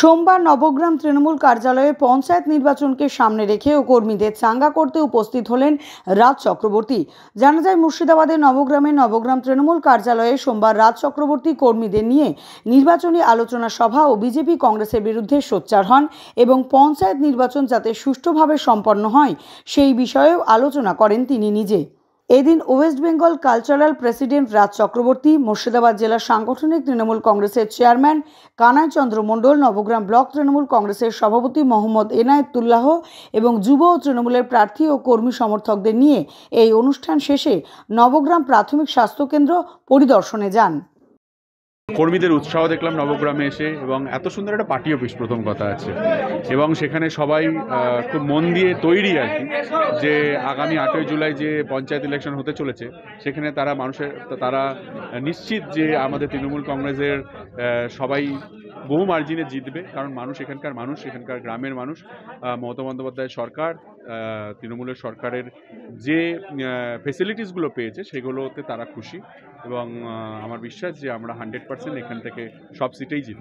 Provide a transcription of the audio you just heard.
সোমবার নবগ্রাম তৃণমূল কার্যালয়ে পঞ্চায়েত নির্বাচনকে সামনে রেখে ও কর্মীদের চাঙ্গা করতে উপস্থিত হলেন রাজ চক্রবর্তী জানা যায় মুর্শিদাবাদের নবগ্রামে নবগ্রাম তৃণমূল কার্যালয়ে সোমবার রাজ চক্রবর্তী কর্মীদের নিয়ে নির্বাচনী আলোচনা সভা ও বিজেপি কংগ্রেসের বিরুদ্ধে সোচ্চার হন এবং পঞ্চায়েত নির্বাচন যাতে সুষ্ঠুভাবে সম্পন্ন হয় সেই বিষয়েও আলোচনা করেন তিনি নিজে এদিন ওয়েস্ট বেঙ্গল কালচারাল প্রেসিডেন্ট রাজ চক্রবর্তী মুর্শিদাবাদ জেলা সাংগঠনিক তৃণমূল কংগ্রেসের চেয়ারম্যান কানাই চন্দ্র মণ্ডল নবগ্রাম ব্লক তৃণমূল কংগ্রেসের সভাপতি মোহাম্মদ এনায়েতুল্লাহ এবং যুব ও তৃণমূলের প্রার্থী ও কর্মী সমর্থকদের নিয়ে এই অনুষ্ঠান শেষে নবগ্রাম প্রাথমিক স্বাস্থ্যকেন্দ্র পরিদর্শনে যান কর্মীদের উৎসাহ দেখলাম নবগ্রামে এসে এবং এত সুন্দর একটা পার্টি অফিস প্রথম কথা আছে এবং সেখানে সবাই খুব মন দিয়ে তৈরি আর কি যে আগামী আটই জুলাই যে পঞ্চায়েত ইলেকশন হতে চলেছে সেখানে তারা মানুষের তারা নিশ্চিত যে আমাদের তৃণমূল কংগ্রেসের সবাই বহু মার্জিনে জিতবে কারণ মানুষ এখানকার মানুষ এখানকার গ্রামের মানুষ মমতা বন্দ্যোপাধ্যায়ের সরকার তৃণমূলের সরকারের যে ফেসিলিটিসগুলো পেয়েছে সেগুলোতে তারা খুশি এবং আমার বিশ্বাস যে আমরা হান্ড্রেড পারছেন এখান থেকে সব সিটেই জিতবে